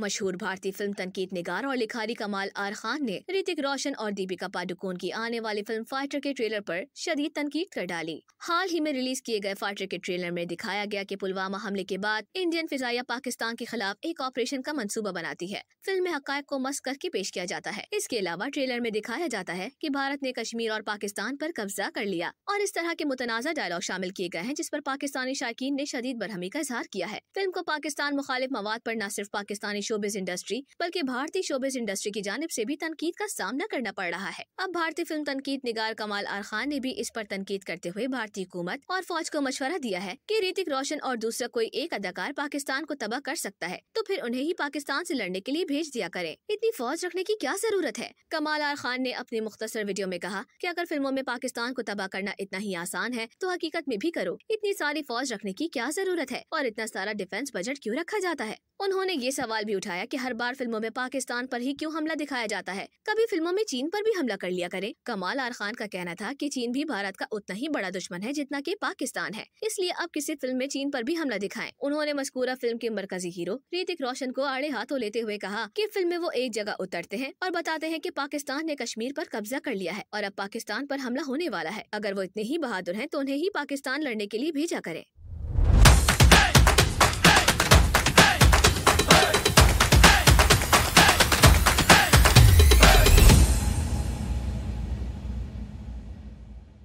मशहूर भारतीय फिल्म तनकीद निगार और लिखारी कमाल आर खान ने ऋतिक रोशन और दीपिका पादुकोण की आने वाली फिल्म फाइटर के ट्रेलर पर शदीद तनकीद कर डाली हाल ही में रिलीज किए गए फाइटर के ट्रेलर में दिखाया गया कि पुलवामा हमले के बाद इंडियन फिजाइया पाकिस्तान के खिलाफ एक ऑपरेशन का मंसूबा बनाती है फिल्म में हक को मस्त करके पेश किया जाता है इसके अलावा ट्रेलर में दिखाया जाता है की भारत ने कश्मीर और पाकिस्तान आरोप कब्जा कर लिया और इस तरह के मुतनाज़ा डायलॉग शामिल किए गए हैं जिस पर पाकिस्तानी शायकीन ने शदीद बरहमी का इजहार किया है फिल्म को पाकिस्तान मुखालिफ मवाद आरोप न सिर्फ पाकिस्तानी शोबिस इंडस्ट्री बल्कि भारतीय शोबिस इंडस्ट्री की जानब ऐसी भी तनकीद का सामना करना पड़ रहा है अब भारतीय फिल्म तनकीद निगार कमाल आर खान ने भी इस पर तनकीद करते हुए भारतीय हुकूमत और फौज को मशवरा दिया है की ऋतिक रोशन और दूसरा कोई एक अदाकार पाकिस्तान को तबाह कर सकता है तो फिर उन्हें ही पाकिस्तान ऐसी लड़ने के लिए भेज दिया करे इतनी फौज रखने की क्या जरूरत है कमाल आर खान ने अपने मुख्तर वीडियो में कहा की अगर फिल्मों में पाकिस्तान को तबाह करना इतना ही आसान है तो हकीकत में भी करो इतनी सारी फौज रखने की क्या जरूरत है और इतना सारा डिफेंस बजट क्यों रखा जाता है उन्होंने ये सवाल भी उठाया कि हर बार फिल्मों में पाकिस्तान पर ही क्यों हमला दिखाया जाता है कभी फिल्मों में चीन पर भी हमला कर लिया करें कमाल आर खान का कहना था कि चीन भी भारत का उतना ही बड़ा दुश्मन है जितना कि पाकिस्तान है इसलिए अब किसी फिल्म में चीन पर भी हमला दिखाए उन्होंने मस्कूरा फिल्म के मरकजी हीरो ऋतिक रोशन को आड़े हाथों लेते हुए कहा कि फिल्म में वो एक जगह उतरते हैं और बताते हैं की पाकिस्तान ने कश्मीर आरोप कब्जा कर लिया है और अब पाकिस्तान आरोप हमला होने वाला है अगर वो इतने ही बहादुर है तो उन्हें ही पाकिस्तान लड़ने के लिए भेजा करें